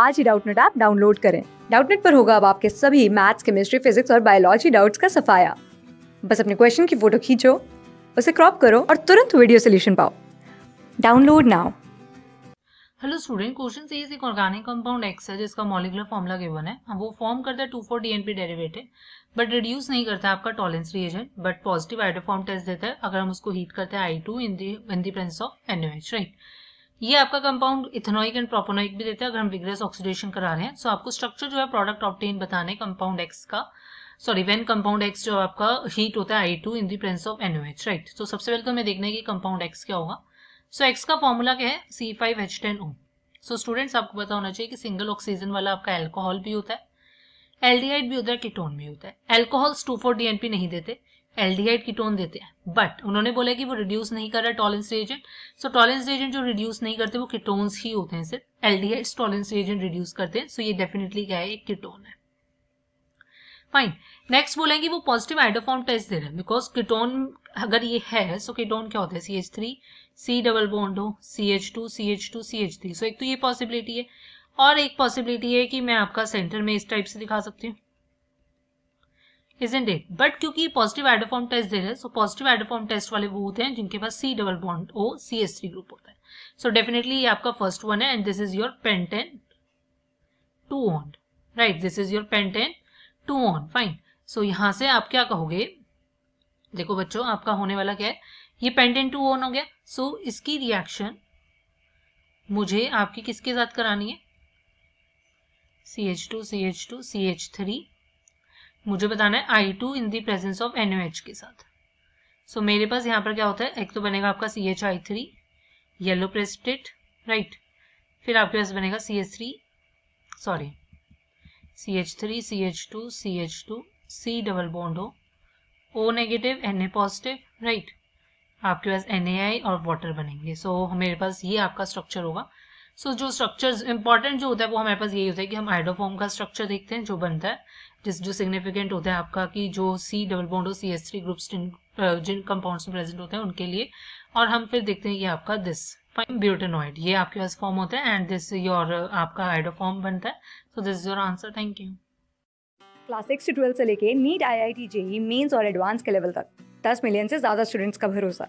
आज ही Doubtnut app download करें डाउटनेट पर होगा अब आपके सभी मैथ्स केमिस्ट्री फिजिक्स और बायोलॉजी डाउट्स का सफाया बस अपने क्वेश्चन की फोटो खींचो उसे क्रॉप करो और तुरंत वीडियो सोल्यूशन पाओ download now hello student question से एक ऑर्गेनिक कंपाउंड एक्स है जिसका मॉलिकुलर फॉर्मूला गिवन है वो फॉर्म करता है two four DNP derivative but reduce नहीं करता आपका Tollens reagent but positive iodoform test देता है अगर हम उसको हीट करते हैं I two in the in the presence of NOH right ये आपका कंपाउंड इथेनोइक एंड प्रोपोनोइक भी देता है अगर हम विग्रेस ऑक्सीडेशन करा रहे हैं सो so आपको स्ट्रक्चर जो है प्रोडक्ट ऑप्टेन बताने कंपाउंड एक्स का सॉरी वेन कंपाउंड एक्स जो आपका हीट होता है I two in the presence of H right so सबसे पहले तो हमें देखना है कि कंपाउंड एक्स क्या होगा सो so, एक्स का फॉर्मूला क्या है C five H ten O so students आपको पता होना चाहिए कि सिंगल ऑक्सीजन वाला आपका एल्कोहल भी होता है एल्डिहाइड भी होता है कीटोन भी होता है एल्कोहल्स टू फोर पी नहीं देते एल्डिहाइड कीटोन देते हैं बट उन्होंने बोला कि वो रिड्यूस नहीं कर रहा Tollens reagent so Tollens reagent जो रिड्यूस नहीं करते वो कीटोन्स ही होते हैं सिर्फ एल्डिहाइड्स टॉलेंस रिएजेंट रिड्यूस करते हैं सो so ये डेफिनेटली क्या है एक कीटोन है फाइन नेक्स्ट बोलेंगे वो पॉजिटिव आइडोफॉर्म टेस्ट दे रहे हैं बिकॉज कीटोन अगर ये है सो कीटोन क्या होता है C H three C double bond O C H two C H two C H three so एक तो ये पॉसिबिलिटी है और एक पॉसिबिलिटी है कि मैं आपका सेंटर में इस टाइप से दिखा सकती हूँ इजेंट इट बट क्योंकि पॉजिटिव एडोफॉर्म टेस्ट दे रहे हैं सो पॉजिटिव एडोफॉर्म टेस्ट वाले वो होते हैं जिनके पास C double bond O C S three group होता है सो so डेफिनेटली आपका फर्स्ट वन है and this is your pentan two one right this is your pentan two one fine so यहां से आप क्या कहोगे देखो बच्चों आपका होने वाला क्या है ये पेंटेन टू ऑन हो गया सो so, इसकी रिएक्शन मुझे आपकी किसके साथ करानी है C H two C H two C H three मुझे बताना है I two in the presence of N के साथ सो so, मेरे पास यहाँ पर क्या होता है एक तो बनेगा आपका C H I three yellow precipitate right फिर आपके पास बनेगा C H three sorry C H three C H two C H two C double bond O O negative N A positive right आपके पास एन ए आई और water बनेंगे सो so, मेरे पास ये आपका स्ट्रक्चर होगा सो so, जो स्ट्रक्चर्स इंपॉर्टेंट जो होता है वो हमारे पास यही होता है कि हम हाइड्रोफॉर्म का स्ट्रक्चर देखते हैं जो बनता है जिस जो सिग्निफिकेंट होता है आपका कि जो सी डबल बॉन्ड और सी एस थ्री ग्रुप्स जिन कंपाउंड्स में प्रेजेंट होते हैं उनके लिए और हम फिर देखते हैं ये आपका दिस ब्यूटेनॉइड ये आपके पास फॉर्म होता है एंड दिस योर आपका हाइड्रोफॉर्म बनता है so this is your answer thank you class six से से लेके NEET I I T JEE Mains और एडवांस के लेवल तक दस मिलियन से ज़्यादा स्टूडेंट्स का भरोसा